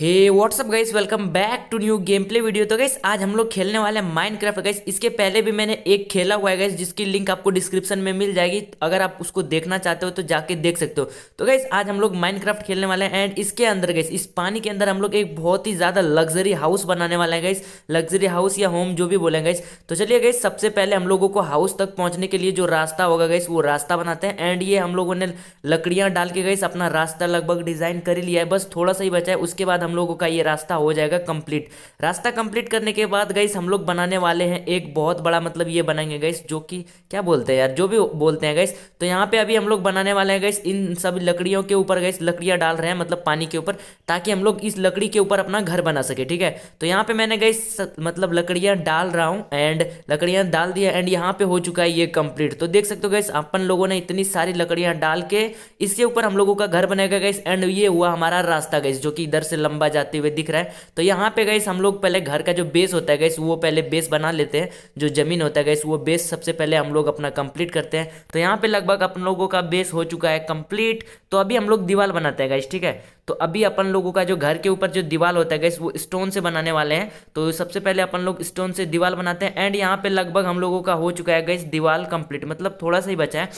hey WhatsApp guys welcome back to new game play video तो guys आज हम लोग खेलने वाले हैं माइंड क्राफ्ट गाइस इसके पहले भी मैंने एक खेला हुआ है गाइस जिसकी लिंक आपको डिस्क्रिप्शन में मिल जाएगी अगर आप उसको देखना चाहते हो तो जाके देख सकते हो तो गाइस आज हम लोग माइंड क्राफ्ट खेलने वाले हैं एंड इसके अंदर गाइस इस पानी के अंदर हम लोग एक बहुत ही ज़्यादा लग्जरी हाउस बनाने वाला है गाइस लग्जरी हाउस या होम जो भी बोलेंगे गाइस तो चलिए गाइस सबसे पहले हम लोगों को हाउस तक पहुँचने के लिए जो रास्ता होगा गाइस वो रास्ता बनाते हैं एंड ये हम लोगों ने लकड़ियाँ डाल के गाइस अपना रास्ता लगभग डिज़ाइन कर ही लिया है बस थोड़ा सा ही बचा है उसके बाद हम लोगों का ये रास्ता हो जाएगा कंप्लीट रास्ता कंप्लीट करने के बाद गाइस हम लोग बनाने वाले हैं एक बहुत बड़ा मतलब ये बनाएंगे गाइस जो कि क्या बोलते हैं यार जो भी बोलते हैं गाइस तो यहाँ पे अभी हम लोग बनाने वाले हैं गाइस इन सब लकड़ियों के ऊपर गाइस लकड़ियाँ डाल रहे हैं मतलब पानी के ऊपर ताकि हम लोग इस लकड़ी के ऊपर अपना घर बना सके ठीक है तो यहाँ पे मैंने गाइस मतलब लकड़ियाँ डाल रहा हूँ एंड लकड़ियाँ डाल दिया एंड यहाँ पे हो चुका है ये कंप्लीट तो देख सकते हो गाइस अपन लोगों ने इतनी सारी लकड़ियाँ डाल के इसके ऊपर हम लोगों का घर बनाएगा गाइस एंड ये हुआ हमारा रास्ता गाइस जो कि इधर से लंबा लंबा जाते हुए दिख रहा है तो यहाँ पे गई हम लोग पहले घर का जो बेस होता है गैस वो पहले बेस बना लेते हैं जो ज़मीन होता है गैस वो बेस सबसे पहले हम लोग अपना कंप्लीट करते हैं तो यहाँ पे लगभग अपन लोगों का बेस हो चुका है कंप्लीट तो अभी हम लोग दीवार बनाते हैं गैस ठीक है तो अभी अपन लोगों का जो घर के ऊपर जो दीवार होता है गैस वो स्टोन से बनाने वाले हैं तो सबसे पहले अपन लोग स्टोन से दीवार बनाते हैं एंड यहाँ पे लगभग हम लोगों का हो चुका है गैस दीवार कंप्लीट मतलब थोड़ा सा ही बचा है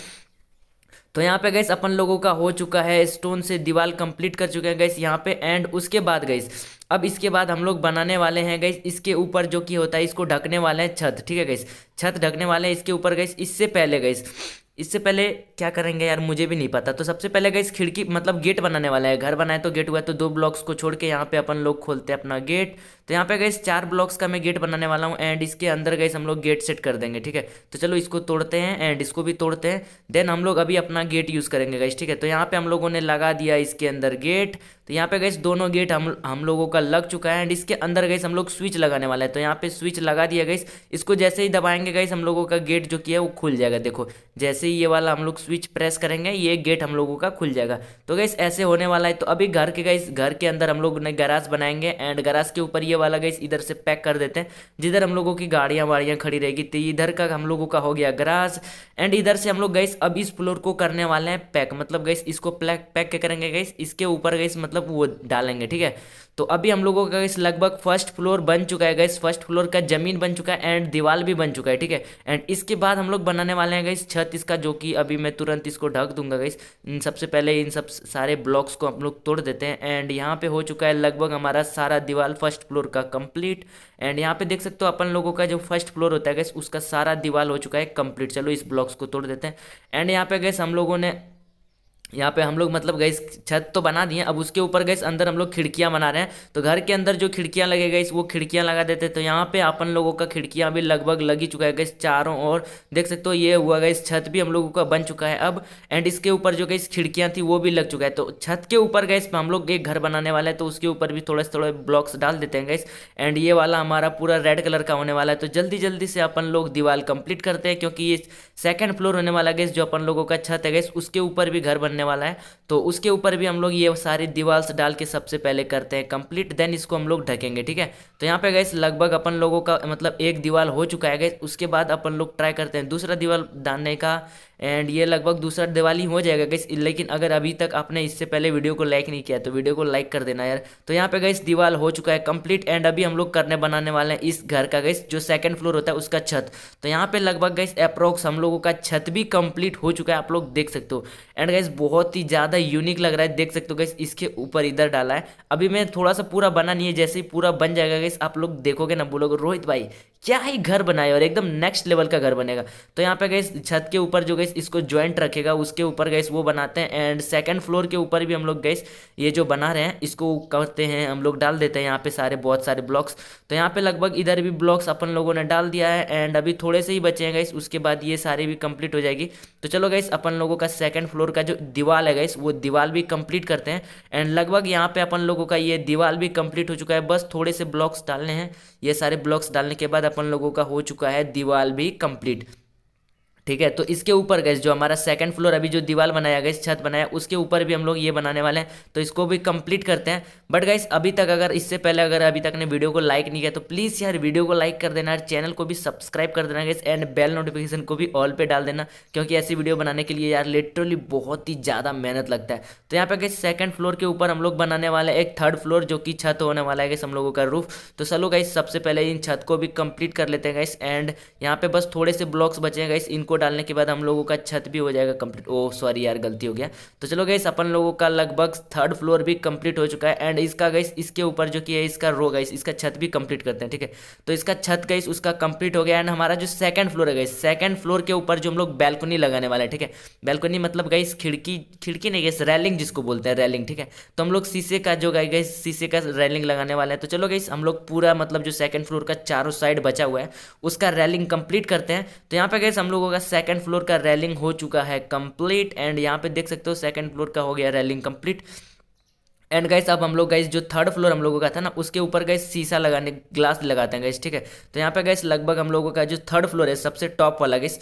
तो यहाँ पे गैस अपन लोगों का हो चुका है स्टोन से दीवार कंप्लीट कर चुके हैं गैस यहाँ पे एंड उसके बाद गैस अब इसके बाद हम लोग बनाने वाले हैं गैस इसके ऊपर जो कि होता है इसको ढकने वाले हैं छत ठीक है गैस छत ढकने वाले हैं इसके ऊपर गैस इससे पहले गैस इससे पहले क्या करेंगे यार मुझे भी नहीं पता तो सबसे पहले गए खिड़की मतलब गेट बनाने वाला है घर बनाए तो गेट हुआ तो दो ब्लॉक्स को छोड़ के यहाँ पे अपन लोग खोलते हैं अपना गेट तो यहाँ पे गए चार ब्लॉक्स का मैं गेट बनाने वाला हूँ एंड इसके अंदर गए हम लोग गेट सेट कर देंगे ठीक है तो चलो इसको तोड़ते हैं एंड इसको भी तोड़ते हैं देन हम लोग अभी अपना गेट यूज़ करेंगे गई ठीक है तो यहाँ पर हम लोगों ने लगा दिया इसके अंदर गेट तो यहाँ पे गैस दोनों गेट हम हम लोगों का लग चुका है एंड इसके अंदर गैस हम लोग स्विच लगाने वाला है तो यहाँ पे स्विच लगा दिया गैस इसको जैसे ही दबाएंगे गैस हम लोगों का गेट जो किया है वो खुल जाएगा देखो जैसे ही ये वाला हम लोग स्विच प्रेस करेंगे ये गेट हम लोगों का खुल जाएगा तो गैस ऐसे होने वाला है तो अभी घर के गैस घर के अंदर हम लोग ने गराज बनाएंगे एंड गराज के ऊपर ये वाला गैस इधर से पैक कर देते हैं जिधर हम लोगों की गाड़ियाँ वाड़ियाँ खड़ी रहेगी तो इधर का हम लोगों का हो गया गराज एंड इधर से हम लोग गैस अब इस फ्लोर को करने वाले हैं पैक मतलब गैस इसको पैक पैक करेंगे गैस इसके ऊपर गैस मतलब मतलब वो डालेंगे ठीक है तो अभी हम लोगों का इस लगभग फर्स्ट फ्लोर बन चुका है गाइस फर्स्ट फ्लोर का जमीन बन चुका है एंड दीवार भी बन चुका है ठीक है एंड इसके बाद हम लोग बनाने वाले हैं गाइस छत इसका जो कि अभी मैं तुरंत इसको ढक दूंगा गाइस इन सबसे पहले इन सब सारे ब्लॉक्स को हम लोग तोड़ देते हैं एंड यहाँ पे हो चुका है लगभग हमारा सारा दीवार फर्स्ट फ्लोर का कंप्लीट एंड यहाँ पे देख सकते हो अपन लोगों का जो फर्स्ट फ्लोर होता है गैस उसका सारा दीवार हो चुका है कंप्लीट चलो इस ब्लॉक्स को तोड़ देते हैं एंड यहाँ पे गैस हम लोगों ने यहाँ पे हम लोग मतलब गैस छत तो बना दिए अब उसके ऊपर गैस अंदर हम लोग खिड़कियाँ बना रहे हैं तो घर के अंदर जो खिड़कियाँ लगे गई वो खिड़कियाँ लगा देते तो यहाँ पे अपन लोगों का खिड़कियाँ भी लगभग लग ही चुका है गैस चारों ओर देख सकते हो ये हुआ गई छत भी हम लोगों का बन चुका है अब एंड इसके ऊपर जो गई खिड़कियाँ थी वो भी लग चुका है तो छत के ऊपर गैस हम लोग एक घर बनाने वाले हैं तो उसके ऊपर भी थोड़े थोड़े ब्लॉक्स डाल देते हैं गैस एंड ये वाला हमारा पूरा रेड कलर का होने वाला है तो जल्दी जल्दी से अपन लोग दीवार कंप्लीट करते हैं क्योंकि ये सेकेंड फ्लोर होने वाला गैस जो अपन लोगों का छत है गैस उसके ऊपर भी घर बनने करने वाला है तो उसके ऊपर भी हम लोग ये सारी दीवाल्स डाल के सबसे पहले करते हैं कंप्लीट देन इसको हम लोग ढकेंगे ठीक है तो यहाँ पे गए लगभग अपन लोगों का मतलब एक दीवार हो चुका है गए उसके बाद अपन लोग ट्राई करते हैं दूसरा दीवार डालने का एंड ये लगभग दूसरा दिवाली हो जाएगा गैस लेकिन अगर अभी तक आपने इससे पहले वीडियो को लाइक नहीं किया तो वीडियो को लाइक कर देना यार तो यहाँ पे गई दीवाल हो चुका है कंप्लीट एंड अभी हम लोग करने बनाने वाले हैं इस घर का गैस जो सेकंड फ्लोर होता है उसका छत तो यहाँ पे लगभग गैस अप्रोक्स हम लोगों का छत भी कंप्लीट हो चुका है आप लोग देख सकते हो एंड गैस बहुत बहुत ही ज़्यादा यूनिक लग रहा है देख सकते हो गई इसके ऊपर इधर डाला है अभी मैं थोड़ा सा पूरा बना नहीं है जैसे ही पूरा बन जाएगा गई आप लोग देखोगे ना बोलोगे रोहित भाई क्या ही घर बनाए और एकदम नेक्स्ट लेवल का घर बनेगा तो यहाँ पे गई छत के ऊपर जो गई इसको ज्वाइंट रखेगा उसके ऊपर गई वो बनाते हैं एंड सेकंड फ्लोर के ऊपर भी हम लोग गई ये जो बना रहे हैं इसको करते हैं हम लोग डाल देते हैं यहाँ पे सारे बहुत सारे ब्लॉक्स तो यहाँ पे लगभग इधर भी ब्लॉक्स अपन लोगों ने डाल दिया है एंड अभी थोड़े से ही बचे हैं गाइस उसके बाद ये सारे भी कंप्लीट हो जाएगी तो चलो गाइस अपन लोगों का सेकेंड फ्लोर का जो दीवाल है गाइस वो दीवाल भी कंप्लीट करते हैं एंड लगभग यहाँ पे अपन लोगों का ये दीवाल भी कंप्लीट हो चुका है बस थोड़े से ब्लॉक्स डालने हैं ये सारे ब्लॉक्स डालने के बाद अपन लोगों का हो चुका है दीवार भी कंप्लीट ठीक है तो इसके ऊपर गए जो हमारा सेकंड फ्लोर अभी जो दीवार बनाया गया छत बनाया उसके ऊपर भी हम लोग ये बनाने वाले हैं तो इसको भी कंप्लीट करते हैं बट गाइस अभी तक अगर इससे पहले अगर अभी तक ने वीडियो को लाइक नहीं किया तो प्लीज़ यार वीडियो को लाइक कर देना और चैनल को भी सब्सक्राइब कर देना गाइस एंड बेल नोटिफिकेशन को भी ऑल पे डाल देना क्योंकि ऐसी वीडियो बनाने के लिए यार लिटरली बहुत ही ज़्यादा मेहनत लगता है तो यहाँ पे गई सेकंड फ्लोर के ऊपर हम लोग बनाने वाले एक थर्ड फ्लोर जो कि छत होने वाला है गैस हम लोगों का रूफ तो चलो गाइस सबसे पहले इन छत को भी कंप्लीट कर लेते हैं गाइस एंड यहाँ पे बस थोड़े से ब्लॉक्स बचे हैं गाइस इनको इसको डालने के बाद हम लोगों का छत भी हो जाएगा कंप्लीट ओ सॉरी यार गलती हो गया तो चलो गई अपन लोगों का लगभग थर्ड फ्लोर भी कंप्लीट हो चुका है एंड इसका गैस इसके ऊपर जो कि है इसका रो गैस इसका छत भी कंप्लीट करते हैं ठीक है तो इसका छत गैस उसका कंप्लीट हो गया एंड हमारा जो सेकंड फ्लोर है गैस सेकंड फ्लोर के ऊपर जो हम लोग बैल्कनी लगाने वाले हैं ठीक है बैल्कनी मतलब गैस खिड़की खिड़की नहीं गैस रैलिंग जिसको बोलते हैं रैलिंग ठीक है तो हम लोग शीशे का जो गाई गई शीशे का रैलिंग लगाने वाले हैं तो चलो गई हम लोग पूरा मतलब जो सेकंड फ्लोर का चारों साइड बचा हुआ है उसका रैलिंग कंप्लीट करते हैं तो यहाँ पे गैस हम लोगों का सेकंड फ्लोर का रेलिंग हो चुका है कंप्लीट एंड यहाँ पे देख सकते हो सेकंड फ्लोर का हो गया रेलिंग कंप्लीट एंड गाइस अब हम लोग गाइस जो थर्ड फ्लोर हम लोगों का था ना उसके ऊपर गाइस शीशा लगाने ग्लास लगाते हैं गाइस ठीक है तो यहाँ पे गाइस लगभग हम लोगों का जो थर्ड फ्लोर है सबसे टॉप वाला गाइस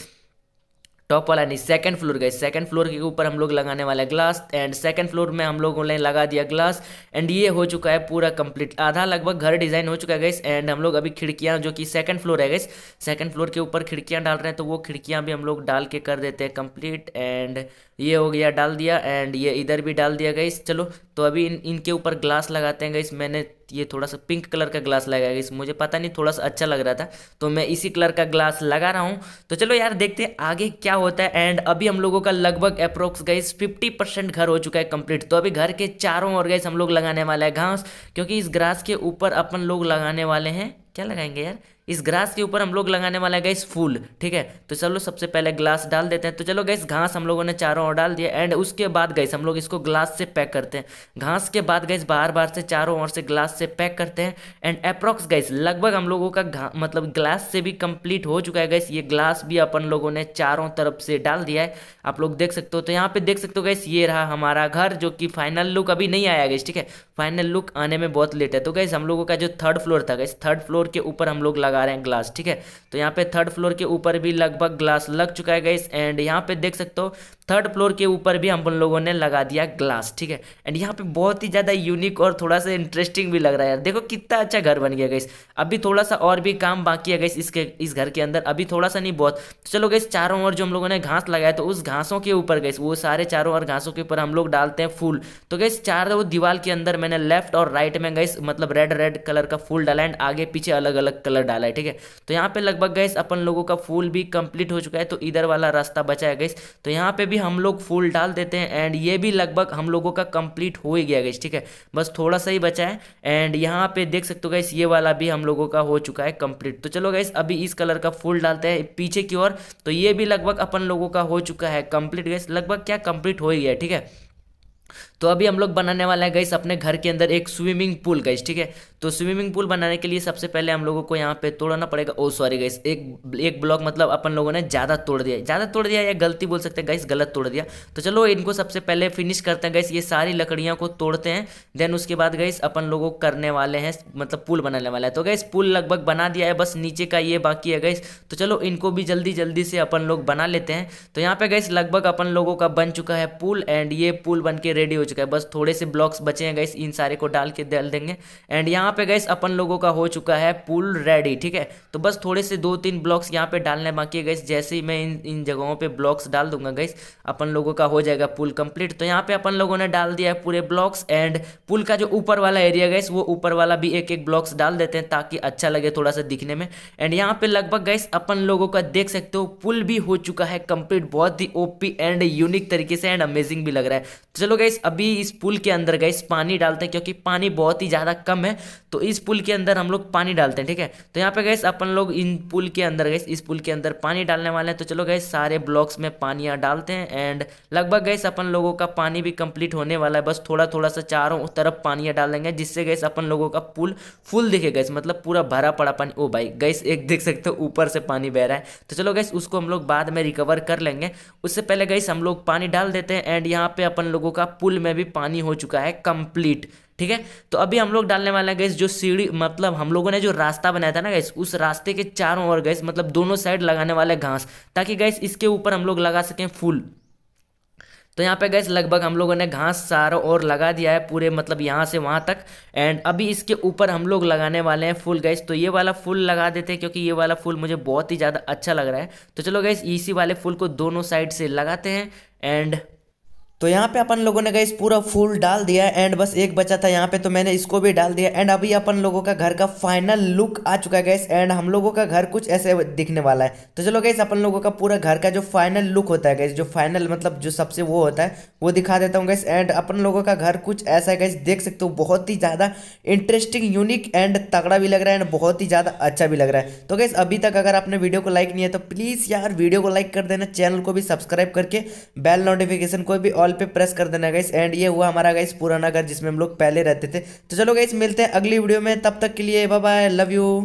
टॉप वाला नहीं सेकंड फ्लोर गए सेकंड फ्लोर के ऊपर हम लोग लगाने वाला ग्लास एंड सेकंड फ्लोर में हम लोगों ने लगा दिया ग्लास एंड ये हो चुका है पूरा कंप्लीट आधा लगभग घर डिजाइन हो चुका है गैस एंड हम लोग अभी खिड़कियाँ जो कि सेकंड फ्लोर है गैस सेकंड फ्लोर के ऊपर खिड़कियाँ डाल रहे हैं तो वो खिड़कियाँ भी हम लोग डाल के कर देते हैं कंप्लीट एंड ये हो गया डाल दिया एंड ये इधर भी डाल दिया गई चलो तो अभी इन इनके ऊपर ग्लास लगाते हैं गाइस मैंने ये थोड़ा सा पिंक कलर का ग्लास लगाया गई मुझे पता नहीं थोड़ा सा अच्छा लग रहा था तो मैं इसी कलर का ग्लास लगा रहा हूँ तो चलो यार देखते हैं आगे क्या होता है एंड अभी हम लोगों का लगभग अप्रोक्स गाइस फिफ्टी परसेंट घर हो चुका है कंप्लीट तो अभी घर के चारों ओर गाइस हम लोग लगाने वाला है घास क्योंकि इस ग्रास के ऊपर अपन लोग लगाने वाले हैं क्या लगाएंगे यार इस ग्रास के ऊपर हम लोग लगाने वाला हैं गैस फूल ठीक है तो चलो सबसे पहले ग्लास डाल देते हैं तो चलो गैस घास हम लोगों ने चारों ओर डाल दिया एंड उसके बाद गैस हम लोग इसको ग्लास से पैक करते हैं घास के बाद गैस बार बार से चारों ओर से ग्लास से पैक करते हैं एंड अप्रॉक्स गैस लगभग हम लोगों का मतलब ग्लास से भी कंप्लीट हो चुका है गैस ये ग्लास भी अपन लोगों ने चारों तरफ से डाल दिया है आप लोग देख सकते हो तो यहाँ पे देख सकते हो गैस ये रहा हमारा घर जो कि फाइनल लुक अभी नहीं आया गैस ठीक है फाइनल लुक आने में बहुत लेट है तो गैस हम लोगों का जो थर्ड फ्लोर था गैस थर्ड फ्लोर के ऊपर हम लोग लगा लगा रहे हैं ग्लास ठीक है तो यहाँ पे थर्ड फ्लोर के ऊपर भी लगभग ग्लास लग चुका है गाइस एंड यहाँ पे देख सकते हो थर्ड फ्लोर के ऊपर भी हम लोगों ने लगा दिया ग्लास ठीक है एंड यहाँ पे बहुत ही ज़्यादा यूनिक और थोड़ा सा इंटरेस्टिंग भी लग रहा है यार देखो कितना अच्छा घर बन गया गाइस अभी थोड़ा सा और भी काम बाकी है गाइस इसके इस घर के अंदर अभी थोड़ा सा नहीं बहुत तो चलो गाइस चारों ओर जो हम लोगों ने घास लगाया तो उस घासों के ऊपर गाइस वो सारे चारों ओर घासों के ऊपर हम लोग डालते हैं फूल तो गाइस चारों दीवार के अंदर मैंने लेफ्ट और राइट में गाइस मतलब रेड रेड कलर का फूल डाला एंड आगे पीछे अलग अलग कलर डाला है ठीक है तो यहाँ पे लगभग गैस अपन लोगों का फूल भी कंप्लीट हो चुका है तो इधर वाला रास्ता बचा है गैस तो यहाँ पे भी हम लोग फूल डाल देते हैं एंड ये भी लगभग हम लोगों का कंप्लीट हो ही गया गैस ठीक है बस थोड़ा सा ही बचा है एंड यहाँ पे देख सकते हो गैस ये वाला भी हम लोगों का हो चुका है कंप्लीट तो चलो गैस अभी इस कलर का फूल डालते हैं पीछे की ओर तो ये भी लगभग अपन लोगों का हो चुका है कंप्लीट गैस लगभग क्या कंप्लीट हो ही गया ठीक है तो अभी हम लोग बनाने वाले हैं गैस अपने घर के अंदर एक स्विमिंग पूल गैस ठीक है तो स्विमिंग पूल बनाने के लिए सबसे पहले हम लोगों को यहाँ पे तोड़ना पड़ेगा ओ सॉरी गाइस एक एक ब्लॉक मतलब अपन लोगों ने ज़्यादा तोड़ दिया ज़्यादा तोड़ दिया या गलती बोल सकते हैं गाइस गलत तोड़ दिया तो चलो इनको सबसे पहले फिनिश करते हैं गाइस ये सारी लकड़ियाँ को तोड़ते हैं देन उसके बाद गाइस अपन लोगों को करने वाले हैं मतलब पुल बनाने वाला है तो गाइस पुल लगभग बना दिया है बस नीचे का ये बाकी है गाइस तो चलो इनको भी जल्दी जल्दी से अपन लोग बना लेते हैं तो यहाँ पे गाइस लगभग अपन लोगों का बन चुका है पुल एंड ये पुल बन के रेडी हो चुका है बस थोड़े से ब्लॉक्स बचे हैं गाइस इन सारे को डाल के डाल देंगे एंड यहाँ यहाँ पे गैस अपन लोगों का हो चुका है पुल रेडी ठीक है तो बस थोड़े से दो तीन ब्लॉक्स यहाँ पे डालने बाकी है गैस जैसे ही मैं इन इन जगहों पे ब्लॉक्स डाल दूंगा गैस अपन लोगों का हो जाएगा पुल कंप्लीट तो यहाँ पे अपन लोगों ने डाल दिया है पूरे ब्लॉक्स एंड पुल का जो ऊपर वाला एरिया गैस वो ऊपर वाला भी एक एक ब्लॉक्स डाल देते हैं ताकि अच्छा लगे थोड़ा सा दिखने में एंड यहाँ पे लगभग गैस अपन लोगों का देख सकते हो पुल भी हो चुका है कंप्लीट बहुत ही ओपी एंड यूनिक तरीके से एंड अमेजिंग भी लग रहा है तो चलो गैस अभी इस पुल के अंदर गैस पानी डालते हैं क्योंकि पानी बहुत ही ज़्यादा कम है तो इस पुल के अंदर हम लोग पानी डालते हैं ठीक है तो यहाँ पे गैस अपन लोग इन पुल के अंदर गैस इस पुल के अंदर पानी डालने वाले हैं तो चलो गैस सारे ब्लॉक्स में पानियाँ डालते हैं एंड लगभग गैस अपन लोगों का पानी भी कंप्लीट होने वाला है बस थोड़ा थोड़ा सा चारों तरफ पानियाँ डालेंगे जिससे गैस अपन लोगों का पुल फुल दिखे गैस मतलब पूरा भरा पड़ा पानी ओ भाई गैस एक देख सकते हो ऊपर से पानी बह रहा है तो चलो गैस उसको हम लोग बाद में रिकवर कर लेंगे उससे पहले गैस हम लोग पानी डाल देते हैं एंड यहाँ पे अपन लोगों का पुल में भी पानी हो चुका है कंप्लीट ठीक है तो अभी हम लोग डालने वाले गैस जो सीढ़ी मतलब हम लोगों ने जो रास्ता बनाया था ना गैस उस रास्ते के चारों ओर गैस मतलब दोनों साइड लगाने वाले घास ताकि गैस इसके ऊपर हम लोग लगा सकें फूल तो यहाँ पे गैस लगभग हम लोगों ने घास चारों ओर लगा दिया है पूरे मतलब यहाँ से वहाँ तक एंड अभी इसके ऊपर हम लोग लगाने वाले हैं फूल गैस तो ये वाला फूल लगा देते हैं क्योंकि ये वाला फूल मुझे बहुत ही ज़्यादा अच्छा लग रहा है तो चलो गैस इसी वाले फूल को दोनों साइड से लगाते हैं एंड तो यहाँ पे अपन लोगों ने गई पूरा फूल डाल दिया है एंड बस एक बचा था यहाँ पे तो मैंने इसको भी डाल दिया एंड अभी अपन लोगों का घर का फाइनल लुक आ चुका है गैस एंड हम लोगों का घर कुछ ऐसे दिखने वाला है तो चलो गैस अपन लोगों का पूरा घर का जो फाइनल लुक होता है गैस जो फाइनल मतलब जो सबसे वो होता है वो दिखा देता हूँ गैस एंड अपन लोगों का घर कुछ ऐसा है गैस देख सकते हो बहुत ही ज़्यादा इंटरेस्टिंग यूनिक एंड तगड़ा भी लग रहा है एंड बहुत ही ज़्यादा अच्छा भी लग रहा है तो गैस अभी तक अगर आपने वीडियो को लाइक नहीं है तो प्लीज़ यार वीडियो को लाइक कर देना चैनल को भी सब्सक्राइब करके बेल नोटिफिकेशन को भी ऑल ऑल पे प्रेस कर देना गाइस एंड ये हुआ हमारा गाइस पुराना घर जिसमें हम लोग पहले रहते थे तो चलो गाइस मिलते हैं अगली वीडियो में तब तक के लिए बाय बाय लव यू